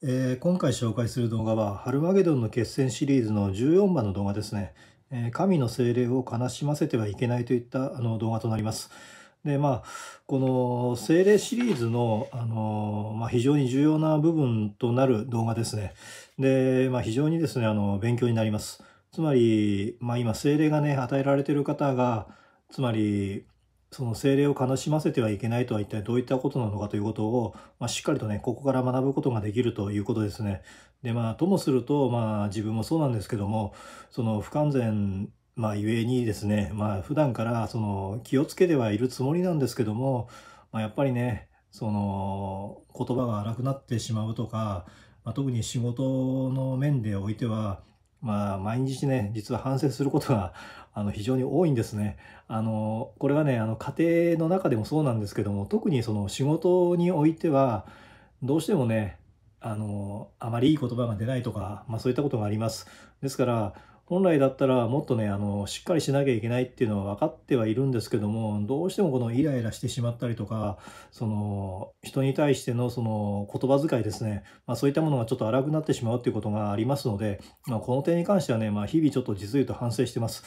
えー、今回紹介する動画は、ハルマゲドンの決戦シリーズの14番の動画ですね。えー、神の精霊を悲しませてはいけないといったあの動画となります。で、まあ、この精霊シリーズの、あのまあ、非常に重要な部分となる動画ですね。で、まあ、非常にですね、あの、勉強になります。つまり、まあ、今、精霊がね、与えられている方が、つまり、その精霊を悲しませてはいけないとは一体どういったことなのかということを、まあ、しっかりとね、ここから学ぶことができるということですね。で、まあ、ともすると、まあ、自分もそうなんですけども、その不完全、まあ、ゆえにですね、まあ、普段から、その、気をつけてはいるつもりなんですけども、まあ、やっぱりね、その、言葉が荒くなってしまうとか、まあ、特に仕事の面でおいては、まあ、毎日ね、実は反省することが、あの、非常に多いんですね。あの、これはね、あの、家庭の中でもそうなんですけども、特にその仕事においては、どうしてもね、あの、あまりいい言葉が出ないとか、まあそういったことがあります。ですから、本来だったらもっとねあのしっかりしなきゃいけないっていうのは分かってはいるんですけどもどうしてもこのイライラしてしまったりとかその人に対してのその言葉遣いですね、まあ、そういったものがちょっと荒くなってしまうっていうことがありますので、まあ、この点に関してはね、まあ、日々ちょっと実言うと反省してます。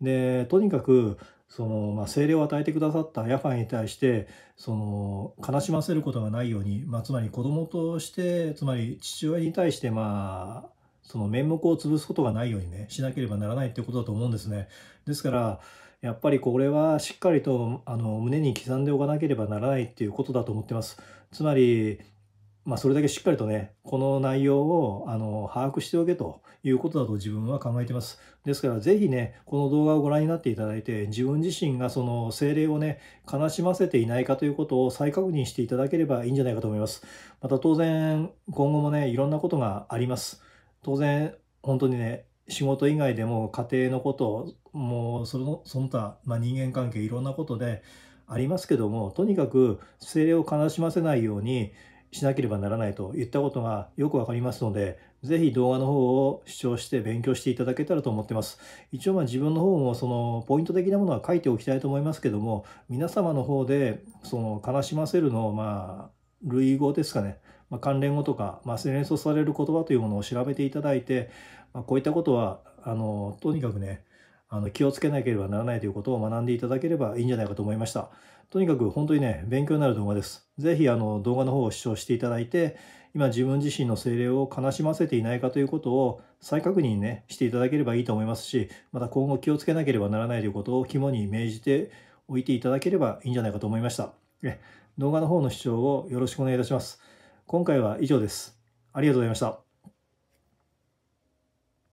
でとにかくその、まあ、精霊を与えてくださったヤファに対してその悲しませることがないように、まあ、つまり子供としてつまり父親に対してまあその面目を潰すことがないようにね、しなければならないっていうことだと思うんですね。ですから、やっぱりこれはしっかりとあの胸に刻んでおかなければならないっていうことだと思ってます。つまり、まあ、それだけしっかりとね、この内容をあの把握しておけということだと自分は考えてます。ですから、ぜひね、この動画をご覧になっていただいて、自分自身がその精霊をね、悲しませていないかということを再確認していただければいいんじゃないかと思います。また当然、今後もね、いろんなことがあります。当然、本当にね、仕事以外でも家庭のこともうそのその他、まあ、人間関係いろんなことでありますけども、とにかく精霊を悲しませないようにしなければならないといったことがよくわかりますので、ぜひ動画の方を視聴して勉強していただけたらと思ってます。一応まあ自分の方もそのポイント的なものは書いておきたいと思いますけども、皆様の方でその悲しませるのをまあ類語ですかね。まあ、関連語とか、まあ、連想される言葉というものを調べていただいて、まあ、こういったことはあのとにかくねあの気をつけなければならないということを学んでいただければいいんじゃないかと思いました。とにかく本当にね、勉強になる動画です。ぜひあの動画の方を視聴していただいて、今自分自身の精霊を悲しませていないかということを再確認ね、していただければいいと思いますし、また今後気をつけなければならないということを肝に銘じておいていただければいいんじゃないかと思いました。動画の方の視聴をよろしくお願いいたします。今回は以上です。ありがとうございました。